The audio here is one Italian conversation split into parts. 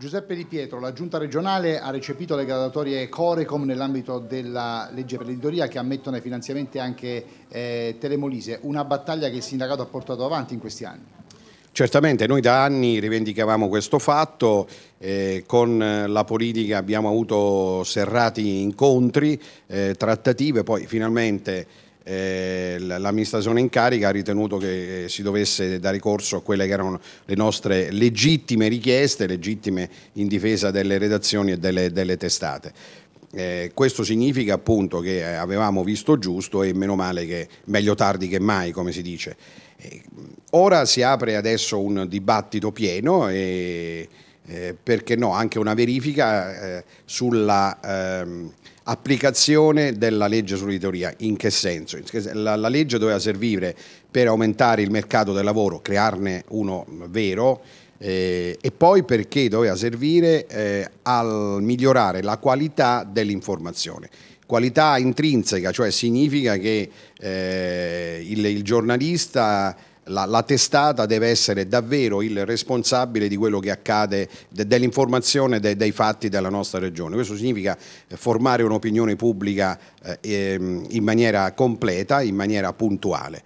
Giuseppe Di Pietro, la Giunta regionale ha recepito le graduatorie Corecom nell'ambito della legge per l'editoria che ammettono ai finanziamenti anche eh, Telemolise, una battaglia che il sindacato ha portato avanti in questi anni. Certamente, noi da anni rivendicavamo questo fatto, eh, con la politica abbiamo avuto serrati incontri, eh, trattative, poi finalmente eh, l'amministrazione in carica ha ritenuto che eh, si dovesse dare corso a quelle che erano le nostre legittime richieste, legittime in difesa delle redazioni e delle, delle testate. Eh, questo significa appunto che eh, avevamo visto giusto e meno male che meglio tardi che mai, come si dice. Eh, ora si apre adesso un dibattito pieno e eh, perché no, anche una verifica eh, sulla ehm, applicazione della legge sull'editoria. In che senso? La, la, legge doveva servire per aumentare il mercato del lavoro, crearne uno mm, vero, eh, e poi perché doveva servire eh, al migliorare la qualità dell'informazione qualità intrinseca, cioè significa che eh, il, il, giornalista la, la, testata deve essere davvero il responsabile di quello che accade, de, dell'informazione de, dei fatti della nostra regione. Questo significa eh, formare un'opinione pubblica eh, ehm, in maniera completa, in maniera puntuale.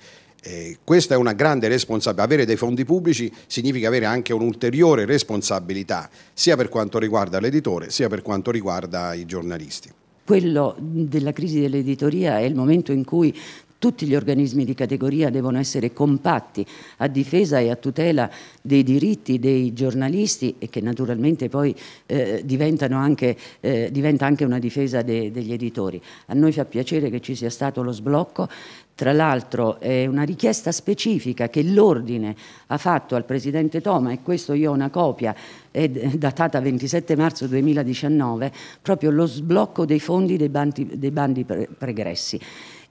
Eh, questa è una grande responsabilità, avere dei fondi pubblici significa avere anche un'ulteriore responsabilità sia per quanto riguarda l'editore sia per quanto riguarda i giornalisti quello della crisi dell'editoria è il momento in cui tutti gli organismi di categoria devono essere compatti a difesa e a tutela dei diritti dei giornalisti e che naturalmente poi eh, anche, eh, diventa anche una difesa de, degli editori. A noi fa piacere che ci sia stato lo sblocco tra l'altro è una richiesta specifica che l'Ordine ha fatto al Presidente Toma, e questo io ho una copia, è datata 27 marzo 2019, proprio lo sblocco dei fondi dei bandi, dei bandi pregressi.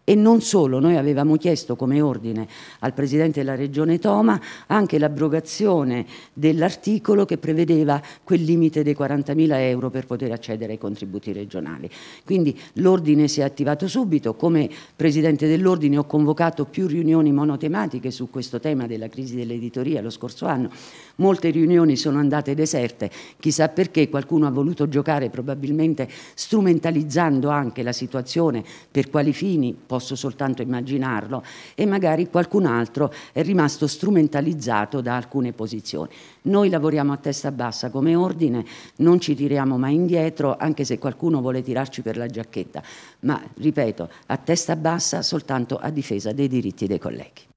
E non solo, noi avevamo chiesto come ordine al Presidente della Regione Toma anche l'abrogazione dell'articolo che prevedeva quel limite dei 40.000 euro per poter accedere ai contributi regionali. Quindi l'ordine si è attivato subito, come Presidente dell'Ordine ho convocato più riunioni monotematiche su questo tema della crisi dell'editoria lo scorso anno, molte riunioni sono andate deserte, chissà perché qualcuno ha voluto giocare probabilmente strumentalizzando anche la situazione per quali fini posso soltanto immaginarlo, e magari qualcun altro è rimasto strumentalizzato da alcune posizioni. Noi lavoriamo a testa bassa come ordine, non ci tiriamo mai indietro, anche se qualcuno vuole tirarci per la giacchetta, ma ripeto, a testa bassa soltanto a difesa dei diritti dei colleghi.